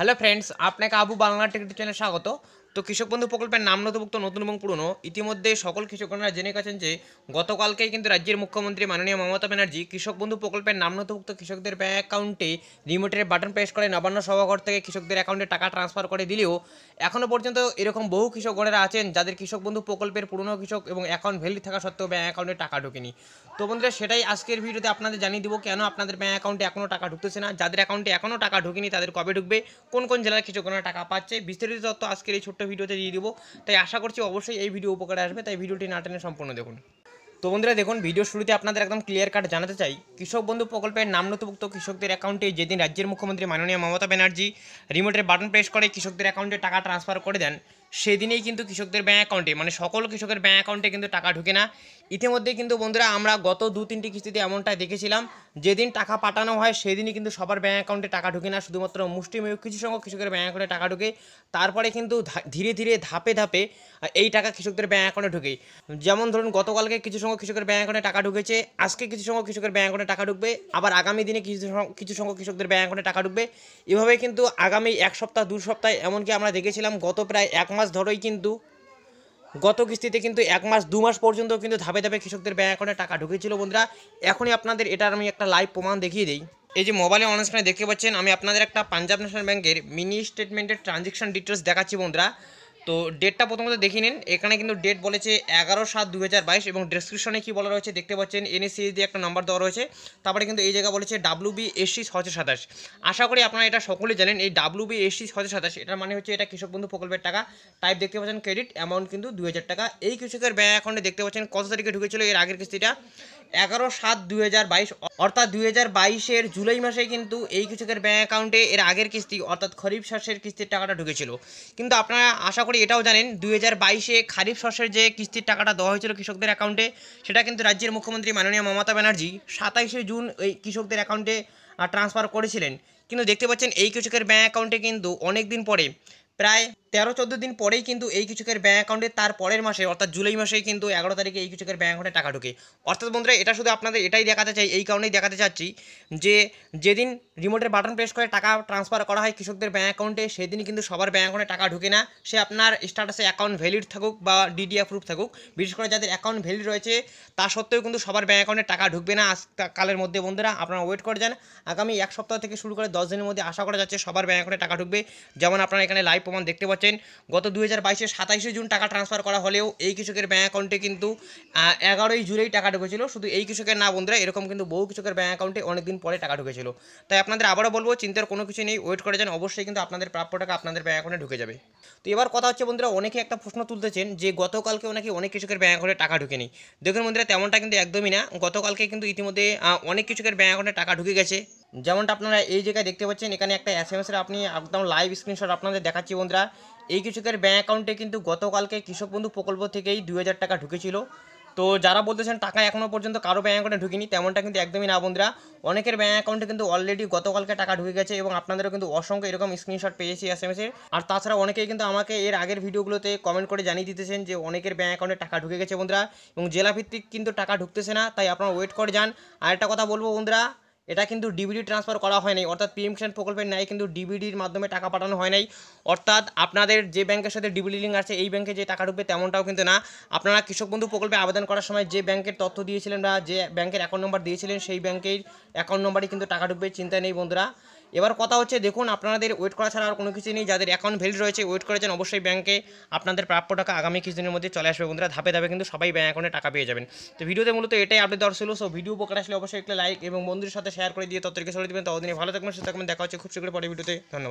hello friends आपने काबू बालना ticket channel स्वागत हो তো কৃষক বন্ধু প্রকল্পের নাম নথিভুক্ত নতুন এবং পুরনো ইতিমধ্যে সকল কৃষকরা জেনে গেছেন যে গতকালকেই কিন্তু রাজ্যের মুখ্যমন্ত্রী মাননীয় মমতা ব্যানার্জি কৃষক বন্ধু প্রকল্পের নাম নথিভুক্ত কৃষকদের ব্যাঙ্ক অ্যাকাউন্টে রিমোটের বাটন প্রেস করে নবান্ন সভাঘর থেকে কৃষকদের অ্যাকাউন্টে টাকা ট্রান্সফার করে দিলেও এখনও পর্যন্ত এরকম বহু কৃষকগণেরা আছেন যাদের কৃষক বন্ধু প্রকল্পের পুরনো কৃষক এবং অ্যাকাউন্ট ভ্যালিড থাকা সত্ত্বেও ব্যাঙ্ক অ্যাকাউন্টে টাকা ঢোকেনি তো বন্ধুরা সেটাই আজকের ভিডিওতে আপনাদের জানিয়ে দিব কেন আপনাদের ব্যাঙ্ক অ্যাকাউন্টে এখনও টাকা ঢুকতেছে না যাদের অ্যাকাউন্টে এখনও টাকা ঢুকেনি তাদের কবে ঢুকবে কোন কোন জেলার কৃষকগণেরা টাকা পাচ্ছে বিস্তারিত তত্ত্ব আজকের এই ছোট্ট ভিডিওতে দিয়ে দেবো তাই আশা করছি অবশ্যই এই ভিডিও উপকারে আসবে তাই ভিডিওটি না টেনে সম্পূর্ণ দেখুন তো বন্ধুরা দেখুন ভিডিও শুরুতে আপনাদের একদম ক্লিয়ার কাট জানাতে চাই কৃষক বন্ধু প্রকল্পের নাম নথিভুক্ত কৃষকদের অ্যাকাউন্টে যেদিন রাজ্যের মুখ্যমন্ত্রী মাননীয় মমতা ব্যানার্জি রিমোটের বাটন প্রেস করে কৃষকদের অ্যাকাউন্টে টাকা ট্রান্সফার করে দেন সেদিনেই কিন্তু কৃষকদের ব্যাঙ্ক অ্যাকাউন্টে মানে সকল কৃষকের ব্যাঙ্ক অ্যাকাউন্টে কিন্তু টাকা ঢুকে না ইতিমধ্যে কিন্তু বন্ধুরা আমরা গত দু তিনটি কিস্তিতে এমনটাই দেখেছিলাম যেদিন টাকা পাঠানো হয় সেদিনই কিন্তু সবার ব্যাঙ্ক অ্যাকাউন্টে টাকা ঢুকে না শুধুমাত্র মুষ্টিমেয় কিছু সংখ্যক কৃষকের ব্যাঙ্ক অ্যাকাউন্টে টাকা ঢুকে তারপরে কিন্তু ধীরে ধীরে ধাপে ধাপে এই টাকা কৃষকদের ব্যাঙ্ক অ্যাকাউন্টে ঢুকে যেমন ধরুন গতকালকে কিছু সংখ্যক কৃষকের ব্যাঙ্ক অ্যাকাউন্টে টাকা ঢুকেছে আজকে কিছু সংখ্যক কৃষকের ব্যাঙ্ক অ্যাকাউন্টে টাকা ঢুকবে আবার আগামী দিনে কিছু কিছু সংখ্যক কৃষকদের ব্যাঙ্ক অ্যাকাউন্টে টাকা ঢুকবে এভাবে কিন্তু আগামী এক সপ্তাহ দু সপ্তাহ এমনকি আমরা দেখেছিলাম গত প্রায় এক মাস মাস ধরেই কিন্তু গত কিস্তিতে কিন্তু এক মাস দু মাস পর্যন্ত কিন্তু ধাপে ধাপে কৃষকদের ব্যাঙ্ক অ্যাকাউন্টে টাকা ঢুকেছিল বন্ধুরা এখনই আপনাদের এটার আমি একটা লাইভ প্রমাণ দেখিয়ে দিই এই যে মোবাইলে অন স্ক্রিনে দেখতে পাচ্ছেন আমি আপনাদের একটা পাঞ্জাব ন্যাশনাল ব্যাঙ্কের মিনি স্টেটমেন্টের ট্রানজেকশন ডিটেলস দেখাচ্ছি বন্ধুরা তো ডেটটা প্রথমত দেখে নিন এখানে কিন্তু ডেট বলেছে এগারো সাত দু এবং ডেসক্রিপশনে কী বলা রয়েছে দেখতে পাচ্ছেন এনএসসিএস দিয়ে একটা নাম্বার দেওয়া রয়েছে তারপরে কিন্তু এই জায়গা বলেছে ডাব্লু বি এসসি ছশো সাতাশ আশা করি আপনারা এটা সকলে জানেন এই ডাব্লু বি এসসি ছশো সাতাশ এটার মানে হচ্ছে এটা কৃষক বন্ধু প্রকল্পের টাকা টাইপ দেখতে পাচ্ছেন ক্রেডিট অ্যামাউন্ট কিন্তু দু টাকা এই কৃষকের ব্যাঙ্ক অ্যাকাউন্টে দেখতে পাচ্ছেন কত তারিখে ঢুকেছিল এর আগের কিস্তিটা এগারো সাত বাইশ অর্থাৎ দুই হাজার বাইশের জুলাই মাসে কিন্তু এই কৃষকের ব্যাঙ্ক অ্যাকাউন্টে এর আগের কিস্তি অর্থাৎ খরিফ শাসের কিস্তির টাকাটা ঢুকেছিল কিন্তু আপনারা আশা করি এটাও জানেন দুই হাজার বাইশে খারিফ শস্যের যে কিস্তির টাকাটা দেওয়া হয়েছিল কৃষকদের অ্যাকাউন্টে সেটা কিন্তু রাজ্যের মুখ্যমন্ত্রী মাননীয় মমতা ব্যানার্জি সাতাইশে জুন এই কৃষকদের অ্যাকাউন্টে ট্রান্সফার করেছিলেন কিন্তু দেখতে পাচ্ছেন এই কৃষকের ব্যাঙ্ক অ্যাকাউন্টে কিন্তু অনেক দিন পরে প্রায় তেরো চোদ্দ দিন পরেই কিন্তু এই কিছুকের ব্যাঙ্ক অ্যাকাউন্টে তার পরের মাসে অর্থাৎ জুলাই মাসেই কিন্তু এগারো তারিখে এই কিছুকের ব্যাঙ্ক অ্যাকাউন্টে টাকা ঢুকে অর্থাৎ বন্ধুরা এটা শুধু আপনাদের এটাই দেখাতে চাই এই কারণেই দেখাতে চাচ্ছি যে যেদিন রিমোটের বাটন প্রেস করে টাকা ট্রান্সফার করা হয় কৃষকদের ব্যাঙ্ক অ্যাকাউন্টে সেদিন কিন্তু সবার ব্যাঙ্ক অ্যাকাউন্টে টাকা ঢুকে না সে আপনার স্ট্যাটাসে অ্যাকাউন্ট ভ্যালিড থাকুক বা ডিডি অ্যাপ্রুভ থাকুক বিশেষ করে যাদের অ্যাকাউন্ট ভ্যালিড রয়েছে তা সত্ত্বেও কিন্তু সবার ব্যাঙ্ক অ্যাকাউন্টে টাকা ঢুকবে না কালের মধ্যে বন্ধুরা আপনারা ওয়েট করে যান আগামী এক সপ্তাহ থেকে শুরু করে দশ দিনের মধ্যে আশা করা যাচ্ছে সবার ব্যাঙ্ক অ্যাকাউন্টে টাকা ঢুকবে যেমন আপনারা এখানে লাইভ প্রমাণ দেখতে পাচ্ছেন গত দু হাজার বাইশে সাতাইশে জুন টাকা ট্রান্সফার করা হলেও এই কৃষকের ব্যাঙ্ক অ্যাকাউন্টে কিন্তু এগারোই জুলাই টাকা ঢুকেছিল শুধু এই কৃষকের না বন্ধুরা এরকম কিন্তু বহু কৃষকের ব্যাঙ্ক অ্যাকাউন্টে অনেকদিন পরে টাকা ঢুকেছিল তাই আপনাদের আবারও বলবো চিন্তার কোনো কিছু নেই ওয়েট করে যান অবশ্যই কিন্তু আপনাদের প্রাপ্য টাকা আপনাদের ব্যাঙ্ক অ্যাকাউন্টে ঢুকে যাবে তো এবার কথা হচ্ছে বন্ধুরা অনেকে একটা প্রশ্ন তুলতেছেন যে গতকালকে নাকি অনেক কৃষকের ব্যাঙ্ক অ্যাকাউন্টে টাকা ঢুকেনি দেখুন বন্ধুরা তেমনটা কিন্তু একদমই না গতকালকে কিন্তু ইতিমধ্যে অনেক কৃষকের ব্যাঙ্ক অ্যাকাউন্টে টাকা ঢুকে গেছে যেমনটা আপনারা এই জায়গায় দেখতে পাচ্ছেন এখানে একটা এস এম এসের আপনি একদম লাইভ স্ক্রিনশট আপনাদের দেখাচ্ছি বন্ধুরা এই কৃষকের ব্যাঙ্ক অ্যাকাউন্টে কিন্তু গতকালকে কৃষক বন্ধু প্রকল্প থেকেই দুই টাকা ঢুকেছিল তো যারা বলতেছেন টাকা এখনও পর্যন্ত কারো ব্যাঙ্ক অ্যাকাউন্টে ঢুকিনি তেমনটা কিন্তু একদমই না বন্ধুরা অনেকের ব্যাঙ্ক অ্যাকাউন্টে কিন্তু অলরেডি গতকালকে টাকা ঢুকে গেছে এবং আপনাদেরও কিন্তু অসংখ্য এরকম স্ক্রিনশট পেয়েছি এস এম এসের আর তাছাড়া অনেকেই কিন্তু আমাকে এর আগের ভিডিওগুলোতে কমেন্ট করে জানিয়ে দিতেছেন যে অনেকের ব্যাঙ্ক অ্যাকাউন্টে টাকা ঢুকে গেছে বন্ধুরা এবং জেলাভিত্তিক কিন্তু টাকা ঢুকতেছে না তাই আপনারা ওয়েট করে যান আর একটা কথা বলবো বন্ধুরা এটা কিন্তু ডিবিডি ট্রান্সফার করা হয় নাই অর্থাৎ পিএম কিষাণ প্রকল্পের ন্যায় কিন্তু ডিবিডির মাধ্যমে টাকা পাঠানো হয় নাই অর্থাৎ আপনাদের যে ব্যাংকের সাথে ডিবিডি লিঙ্ক আছে এই ব্যাংকে যে টাকা ঢুকবে তেমনটাও কিন্তু না আপনারা কৃষক বন্ধু প্রকল্পে আবেদন করার সময় যে ব্যাংকের তথ্য দিয়েছিলেন বা যে ব্যাংকের অ্যাকাউন্ট নম্বর দিয়েছিলেন সেই ব্যাংকের অ্যাকাউন্ট নম্বরই কিন্তু টাকা ঢুকবে চিন্তা নেই বন্ধুরা এবার কথা হচ্ছে দেখুন আপনাদের ওয়েট করা ছাড়া আর কোনো কিছু নেই যাদের অ্যাকাউন্ট ভ্যালিড রয়েছে ওয়েট করেছেন অবশ্যই ব্যাংকে আপনাদের প্রাপ্য টাকা আগামী কিছুদিনের মধ্যে চলে আসবে বন্ধুরা ধাপে ধাপে কিন্তু সবাই ব্যাঙ্ক অ্যাকাউন্টে টাকা পেয়ে যাবেন তো ভিডিওতে মূলত এটাই আপনি দর ছিল সো ভিডিও উপকার আসলে অবশ্যই একটা লাইক এবং বন্ধুদের সাথে শেয়ার করে দিয়ে তত্ত্বকে সরিয়ে দেবেন ততদিনে ভালো থাকবেন সুস্থ থাকবেন দেখা হচ্ছে খুব শীঘ্রই পরে ভিডিওতে ধন্যবাদ